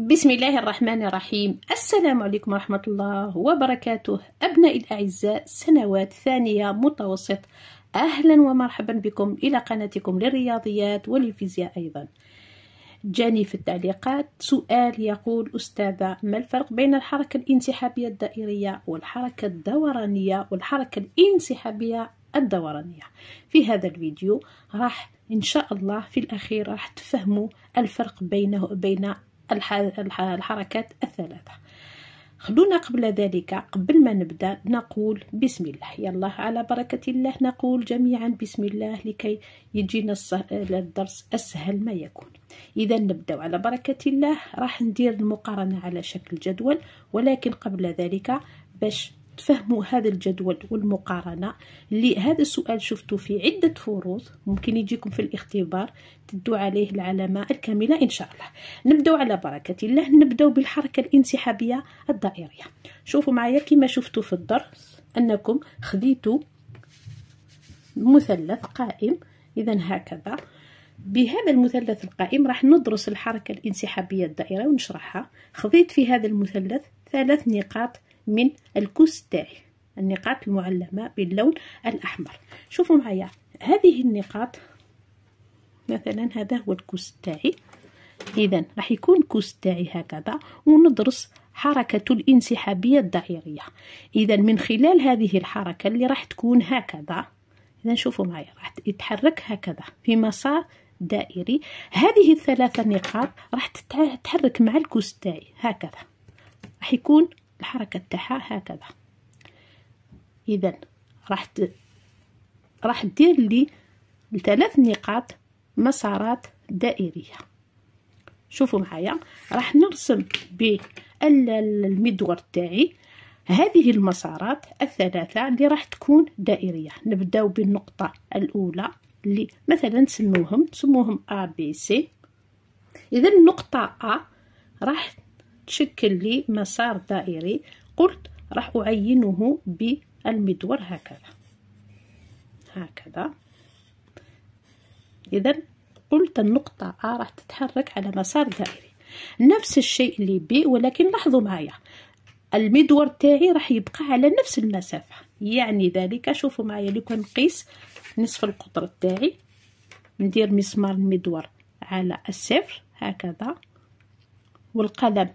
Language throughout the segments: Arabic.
بسم الله الرحمن الرحيم السلام عليكم ورحمة الله وبركاته أبنائي الأعزاء سنوات ثانية متوسط أهلا ومرحبا بكم إلى قناتكم للرياضيات وللفيزياء أيضا جاني في التعليقات سؤال يقول أستاذة ما الفرق بين الحركة الانسحابية الدائرية والحركة الدورانية والحركة الانسحابية الدورانية في هذا الفيديو راح إن شاء الله في الأخير راح تفهموا الفرق بينه بين الحركات الثلاثة خلونا قبل ذلك قبل ما نبدأ نقول بسم الله يلا على بركة الله نقول جميعا بسم الله لكي يجينا الدرس أسهل ما يكون إذا نبدأ على بركة الله راح ندير المقارنة على شكل جدول ولكن قبل ذلك باش تفهموا هذا الجدول والمقارنة اللي هذا السؤال شفتو في عدة فروض ممكن يجيكم في الاختبار تدوا عليه العلامة الكاملة إن شاء الله نبدأ على بركة الله نبدأ بالحركة الانسحابية الدائرية شوفوا معايا كما شفتوا في الدرس أنكم خذيتوا مثلث قائم إذا هكذا بهذا المثلث القائم راح ندرس الحركة الانسحابية الدائرة ونشرحها خذيت في هذا المثلث ثلاث نقاط من الكوس تاعي النقاط المعلمة باللون الأحمر شوفوا معايا هذه النقاط مثلا هذا هو الكوس تاعي إذا راح يكون الكوس تاعي هكذا وندرس حركة الانسحابية الدائرية إذا من خلال هذه الحركة اللي راح تكون هكذا إذا شوفوا معايا راح يتحرك هكذا في مسار دائري هذه الثلاثة نقاط راح تتحرك مع الكوس تاعي هكذا راح يكون الحركة تاعها هكذا إذا راح ت... راح دير لي ثلاث نقاط مسارات دائرية شوفوا معايا راح نرسم بالمدور تاعي هذه المسارات الثلاثة اللي راح تكون دائرية نبداو بالنقطة الأولى اللي مثلا سموهم سموهم A B C إذا النقطة A راح تشكل لي مسار دائري قلت راح أعينه بالمدور هكذا هكذا إذا قلت النقطة أ راح تتحرك على مسار دائري نفس الشيء اللي ب ولكن لاحظوا معايا المدور تاعي راح يبقى على نفس المسافة يعني ذلك شوفوا معايا اللي كان نقيس نصف القطر تاعي ندير مسمار المدور على الصفر هكذا والقلم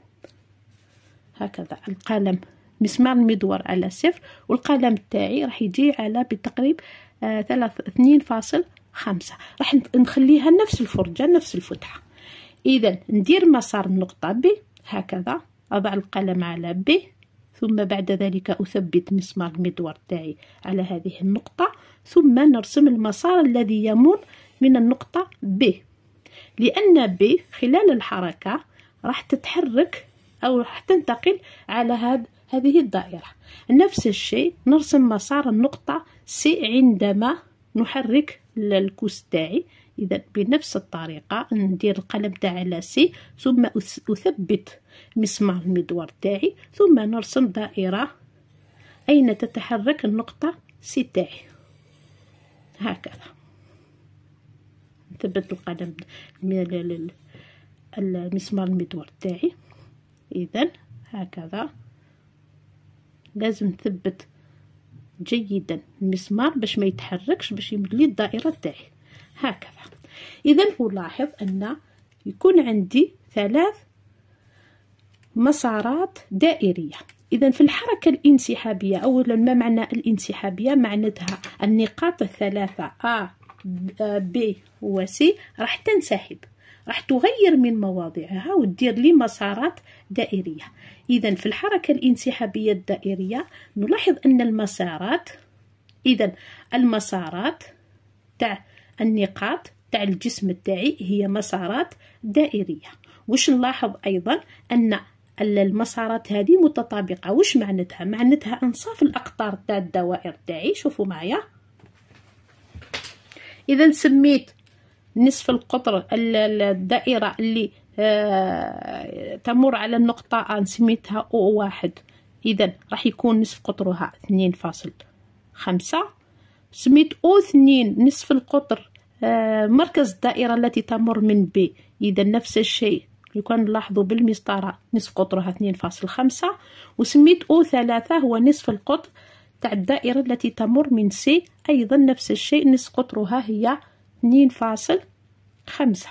هكذا القلم مسمار المدور على صفر والقلم تاعي راح يجي على بالتقريب آه، ثلاث اثنين فاصل خمسة راح نخليها نفس الفرجة نفس الفتحة إذا ندير مسار النقطة ب هكذا أضع القلم على ب ثم بعد ذلك أثبت مسمار المدور تاعي على هذه النقطة ثم نرسم المسار الذي يمر من النقطة ب لأن ب خلال الحركة راح تتحرك أو تنتقل على هذا هذه الدائرة نفس الشيء نرسم مسار النقطة سي عندما نحرك الكوس تاعي إذا بنفس الطريقة ندير القلم تاع على سي ثم أثبت مسمار المدور تاعي ثم نرسم دائرة أين تتحرك النقطة سي تاعي هكذا نثبت القلم المسمار المدور تاعي إذا هكذا لازم نثبت جيدا المسمار باش ما يتحركش باش يملي الدائرة تاعي هكذا إذا ألاحظ أن يكون عندي ثلاث مسارات دائرية إذا في الحركة الانسحابية أولا ما معنى الانسحابية معناتها النقاط الثلاثة ا ب و سي راح تنسحب راح تغير من مواضعها وتدير لي مسارات دائرية إذا في الحركة الانسحابية الدائرية نلاحظ أن المسارات إذا المسارات تاع النقاط تاع الجسم تاعي هي مسارات دائرية وش نلاحظ أيضا أن المسارات هذه متطابقة وش معناتها معناتها أنصاف الأقطار تاع الدوائر تاعي شوفوا معايا إذا سميت نصف القطر الدائرة اللي آه، تمر على النقطة أن سميتها أو واحد إذا راح يكون نصف قطرها اثنين فاصل خمسة سميت أو اثنين نصف القطر آه، مركز الدائرة التي تمر من بي إذا نفس الشيء يكون نلاحظوا بالمسطرة نصف قطرها اثنين فاصل خمسة وسميت أو ثلاثة هو نصف القطر تاع الدائرة التي تمر من سي أيضا نفس الشيء نصف قطرها هي اثنين فاصل خمسة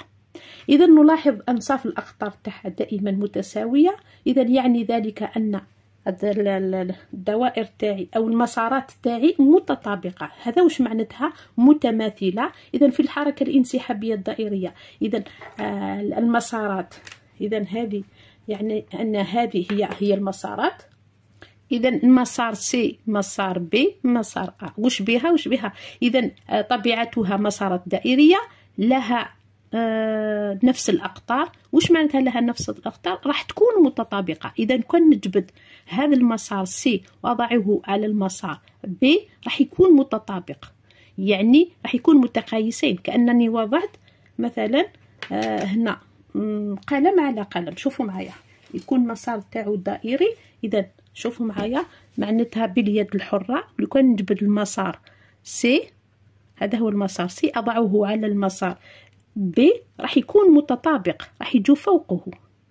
إذا نلاحظ أنصاف الأخطار تاعها دائما متساوية إذا يعني ذلك أن الدوائر تاعي او المسارات تاعي متطابقه هذا واش معناتها متماثله اذا في الحركه الانسحابيه الدائريه اذا آه، المسارات اذا هذه يعني ان هذه هي هي المسارات اذا مسار سي مسار بي مسار ا وش بها وش بها اذا آه، طبيعتها مسارات دائريه لها آه، نفس الاقطار وش معناتها لها نفس الاقطار راح تكون متطابقه اذا كان نجبد هذا المسار سي واضعه على المسار بي راح يكون متطابق يعني راح يكون متقايسين كانني وضعت مثلا آه، هنا قلم على قلم شوفوا معايا يكون مسار تاعو دائري اذا شوفوا معايا معناتها باليد الحرة لو كان نجبد المسار سي هذا هو المسار سي أضعه على المسار بي راح يكون متطابق راح يجو فوقه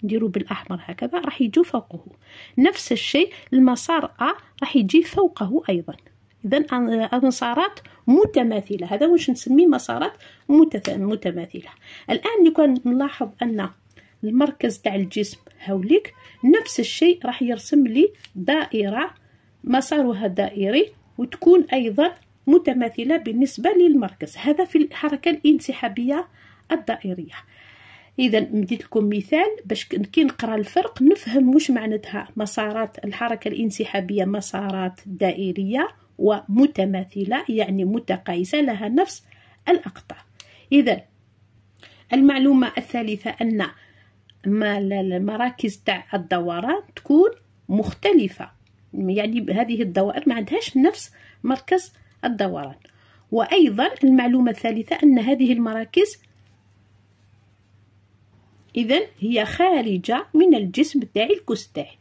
نديرو بالاحمر هكذا راح يجو فوقه نفس الشيء المسار ا راح يجي فوقه ايضا اذا المسارات متماثله هذا واش نسميه مسارات متماثله الان لو نلاحظ ان المركز تاع الجسم هوليك نفس الشيء راح يرسم لي دائرة مسارها دائري وتكون أيضا متماثلة بالنسبة للمركز هذا في الحركة الانسحابية الدائرية إذا مديت لكم مثال باش كي نقرا الفرق نفهم واش معناتها مسارات الحركة الانسحابية مسارات دائرية ومتماثلة يعني متقايسة لها نفس الاقطار إذا المعلومة الثالثة أن المراكز تاع الدوران تكون مختلفة يعني هذه الدوائر ما عندهاش نفس مركز الدوران وأيضا المعلومة الثالثة أن هذه المراكز إذا هي خارجة من الجسم تاع الكوس تاعي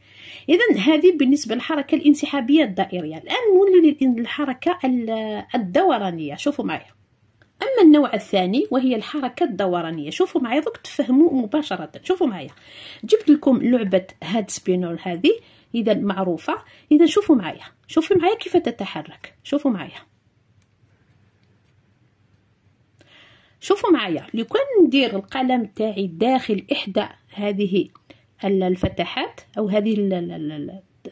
إذا هذه بالنسبة للحركة الانسحابية الدائرية الآن نولي للحركة الدورانية شوفوا معايا اما النوع الثاني وهي الحركه الدورانيه شوفوا معايا دوك تفهموا مباشره شوفوا معايا جبت لكم لعبه هاد سبينول هذه اذا معروفه اذا شوفوا معايا شوفوا معايا كيف تتحرك شوفوا معايا شوفوا معايا لو كان ندير القلم تاعي داخل احدى هذه الفتحات او هذه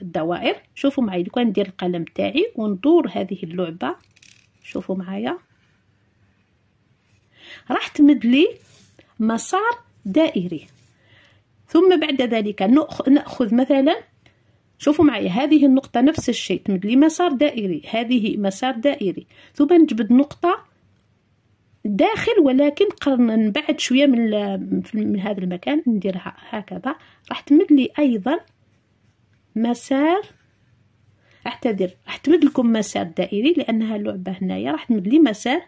الدوائر شوفوا معايا لو كان ندير القلم تاعي وندور هذه اللعبه شوفوا معايا راح تمد لي مسار دائري ثم بعد ذلك نأخذ مثلا شوفوا معي هذه النقطة نفس الشيء تمد لي مسار دائري هذه مسار دائري ثم نجبد نقطة داخل ولكن قرن بعد شوية من, من هذا المكان نديرها هكذا راح تمد لي أيضا مسار اعتذر راح تمد لكم مسار دائري لأنها لعبة هنايا راح تمد لي مسار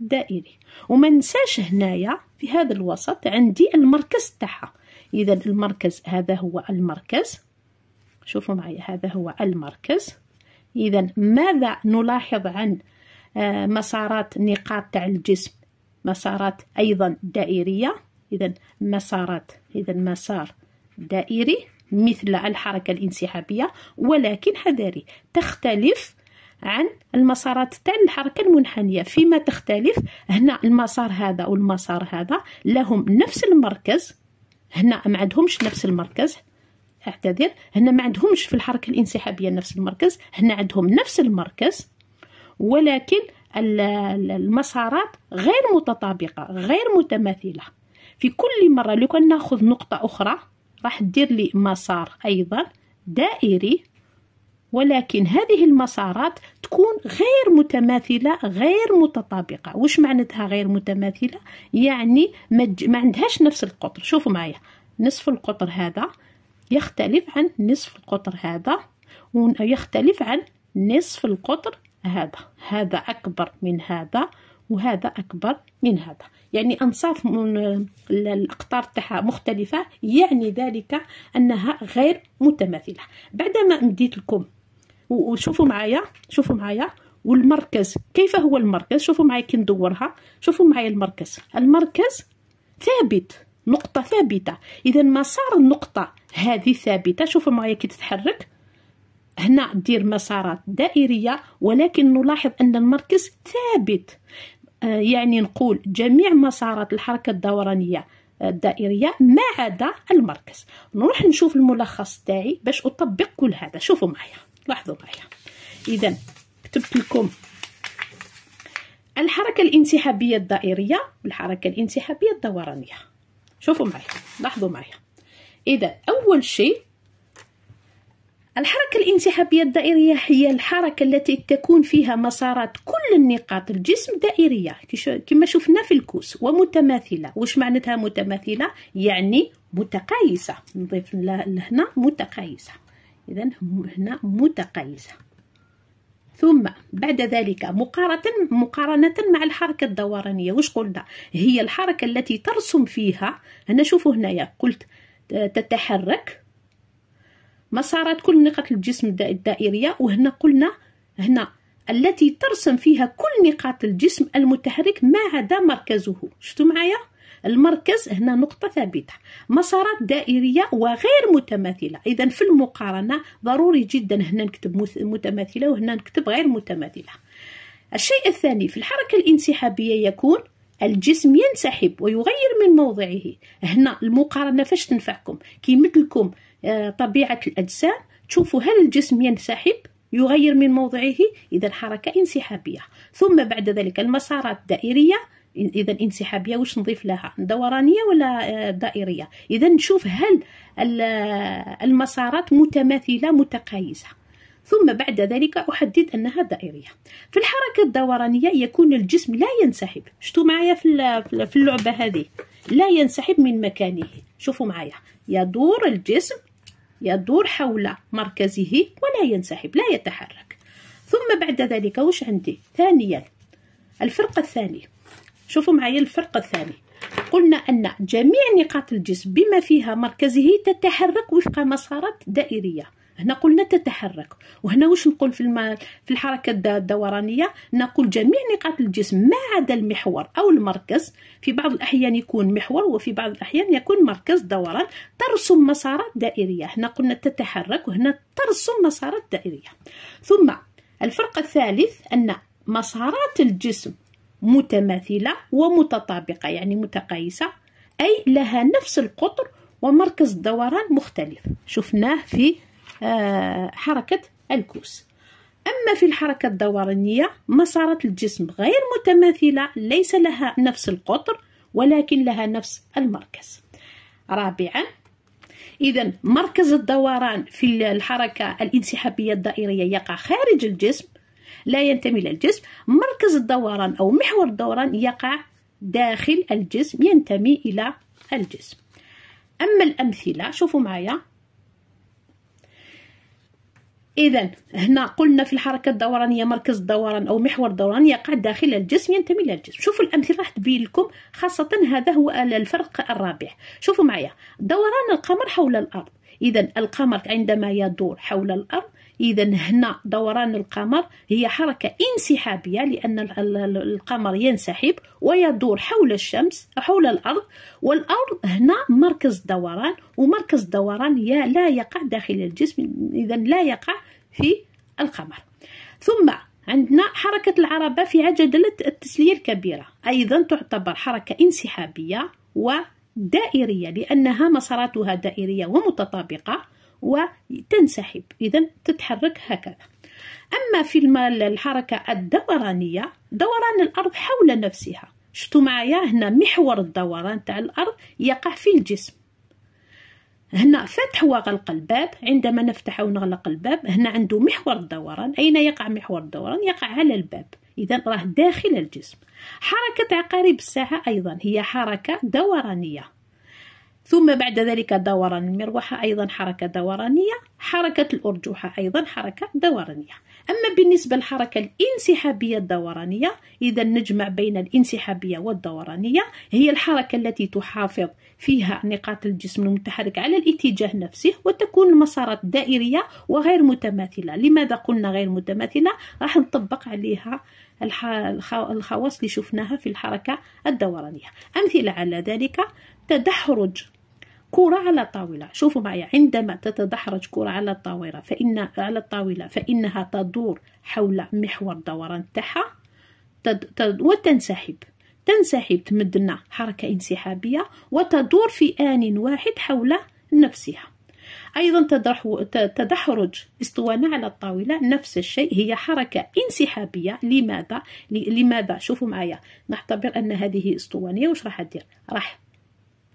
الدائري وما ننساش هنايا في هذا الوسط عندي المركز تاعها اذا المركز هذا هو المركز شوفوا معي هذا هو المركز اذا ماذا نلاحظ عن آه، مسارات نقاط تاع الجسم مسارات ايضا دائريه اذا مسارات اذا مسار دائري مثل الحركه الانسحابيه ولكن حذري تختلف عن المسارات تاع الحركة المنحنية فيما تختلف هنا المسار هذا والمسار هذا لهم نفس المركز هنا ما عندهمش نفس المركز اعتذر هنا ما عندهمش في الحركة الانسحابية نفس المركز هنا عندهم نفس المركز ولكن المسارات غير متطابقة غير متماثلة في كل مرة لو كان ناخذ نقطة أخرى راح دير لي مسار أيضا دائري ولكن هذه المسارات تكون غير متماثلة غير متطابقة وش معناتها غير متماثلة يعني ما عندهاش نفس القطر شوفوا معايا نصف القطر هذا يختلف عن نصف القطر هذا ويختلف عن نصف القطر هذا هذا أكبر من هذا وهذا أكبر من هذا يعني أنصاف من الأقطار تاعها مختلفة يعني ذلك أنها غير متماثلة بعدما مديت لكم وشوفوا معايا شوفوا معايا والمركز كيف هو المركز شوفوا معايا كي ندورها شوفوا معايا المركز المركز ثابت نقطة ثابتة إذا مسار النقطة هذه ثابتة شوفوا معايا كي تتحرك هنا دير مسارات دائرية ولكن نلاحظ أن المركز ثابت آه، يعني نقول جميع مسارات الحركة الدورانية آه، الدائرية ما عدا المركز نروح نشوف الملخص تاعي باش أطبق كل هذا شوفوا معايا لاحظوا معايا اذا كتبت لكم الحركه الانسحابيه الدائريه والحركه الانسحابيه الدورانيه شوفوا معايا لاحظوا معايا اذا اول شيء الحركة الانسحابية الدائرية هي الحركة التي تكون فيها مسارات كل النقاط الجسم دائرية كما شفنا في الكوس ومتماثلة وش معناتها متماثلة يعني متقايسة نضيف لهنا متقايسة إذا هنا متقايسة ثم بعد ذلك مقارنة مقارنة مع الحركة الدورانية واش قلنا هي الحركة التي ترسم فيها هنا شوفوا هنايا قلت تتحرك مسارات كل نقاط الجسم الدائرية وهنا قلنا هنا التي ترسم فيها كل نقاط الجسم المتحرك ما عدا مركزه شفتوا معايا المركز هنا نقطة ثابتة مسارات دائرية وغير متماثلة إذا في المقارنة ضروري جدا هنا نكتب متماثلة وهنا نكتب غير متماثلة الشيء الثاني في الحركة الانسحابية يكون الجسم ينسحب ويغير من موضعه هنا المقارنة فاش تنفعكم كيمثلكم آه، طبيعة الأجسام تشوفوا هل الجسم ينسحب يغير من موضعه إذا حركة انسحابية ثم بعد ذلك المسارات الدائرية اذا الانسحابيه واش نضيف لها دورانيه ولا آه، دائريه اذا نشوف هل آه، المسارات متماثله متقايسه ثم بعد ذلك احدد انها دائريه في الحركه الدورانيه يكون الجسم لا ينسحب شتو معايا في اللعبه هذه لا ينسحب من مكانه شوفوا معايا يدور الجسم يدور حول مركزه ولا ينسحب لا يتحرك ثم بعد ذلك وش عندي ثانيا الفرقه الثانيه شوفوا معايا الفرق الثاني قلنا أن جميع نقاط الجسم بما فيها مركزه تتحرك وفق مسارات دائرية هنا قلنا تتحرك وهنا واش نقول في في الحركه الدورانيه نقول جميع نقاط الجسم ما عدا المحور او المركز في بعض الاحيان يكون محور وفي بعض الاحيان يكون مركز دوران ترسم مسارات دائريه هنا قلنا تتحرك وهنا ترسم مسارات دائريه ثم الفرق الثالث ان مسارات الجسم متماثلة ومتطابقة يعني متقايسة أي لها نفس القطر ومركز الدوران مختلف شفناه في آه، حركة الكوس أما في الحركة الدورانية مسارات الجسم غير متماثلة ليس لها نفس القطر ولكن لها نفس المركز رابعا إذا مركز الدوران في الحركة الانسحابية الدائرية يقع خارج الجسم لا ينتمي إلى الجسم مركز الدوران أو محور الدوران يقع داخل الجسم ينتمي إلى الجسم أما الأمثلة شوفوا معايا إذا هنا قلنا في الحركة الدورانية مركز الدوران أو محور الدوران يقع داخل الجسم ينتمي إلى الجسم شوفوا الأمثلة راح تبين لكم خاصة هذا هو الفرق الرابع شوفوا معايا دوران القمر حول الأرض إذا القمر عندما يدور حول الأرض إذا هنا دوران القمر هي حركة انسحابية لأن القمر ينسحب ويدور حول الشمس حول الأرض والأرض هنا مركز دوران ومركز دوران لا يقع داخل الجسم إذا لا يقع في القمر ثم عندنا حركة العربة في عجلة التسلية الكبيرة أيضا تعتبر حركة انسحابية ودائرية لأنها مساراتها دائرية ومتطابقة وتنسحب إذا تتحرك هكذا أما في الحركة الدورانية دوران الأرض حول نفسها شفتوا معايا هنا محور الدوران تاع الأرض يقع في الجسم هنا فتح وغلق الباب عندما نفتح ونغلق الباب هنا عنده محور الدوران أين يقع محور الدوران يقع على الباب إذا راه داخل الجسم حركة عقارب الساعة أيضا هي حركة دورانية ثم بعد ذلك دوران المروحة أيضا حركة دورانية حركة الأرجوحة أيضا حركة دورانية أما بالنسبة للحركة الانسحابية الدورانية إذا نجمع بين الانسحابية والدورانية هي الحركة التي تحافظ فيها نقاط الجسم المتحرك على الاتجاه نفسه وتكون المسارات دائرية وغير متماثلة لماذا قلنا غير متماثلة راح نطبق عليها الخواص اللي شفناها في الحركة الدورانية أمثلة على ذلك تدحرج كرة على الطاولة شوفوا معي عندما تتدحرج كرة على الطاولة فإن على الطاولة فإنها تدور حول محور الدوران تاعها تد... تد... وتنسحب تنسحب تمدنا حركة انسحابية وتدور في آن واحد حول نفسها أيضا تدحرج اسطوانة على الطاولة نفس الشيء هي حركة انسحابية لماذا؟ لماذا؟ شوفوا معايا نعتبر أن هذه اسطوانية وش راح دير؟ راح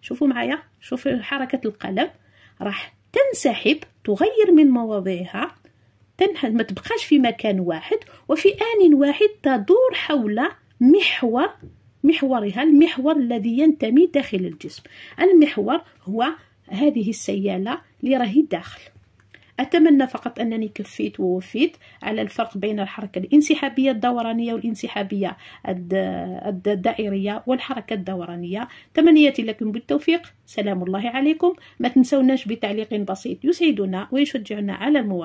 شوفوا معايا شوفوا حركة القلم راح تنسحب تغير من مواضعها تنح... ما تبقاش في مكان واحد وفي آن واحد تدور حول محور محورها المحور الذي ينتمي داخل الجسم المحور هو هذه السيالة اللي راهي داخل أتمنى فقط أنني كفيت ووفيت على الفرق بين الحركة الانسحابية الدورانية والانسحابية الدائرية والحركة الدورانية تمنياتي لكم بالتوفيق سلام الله عليكم ما تنسوناش بتعليق بسيط يسعدنا ويشجعنا على المواصلة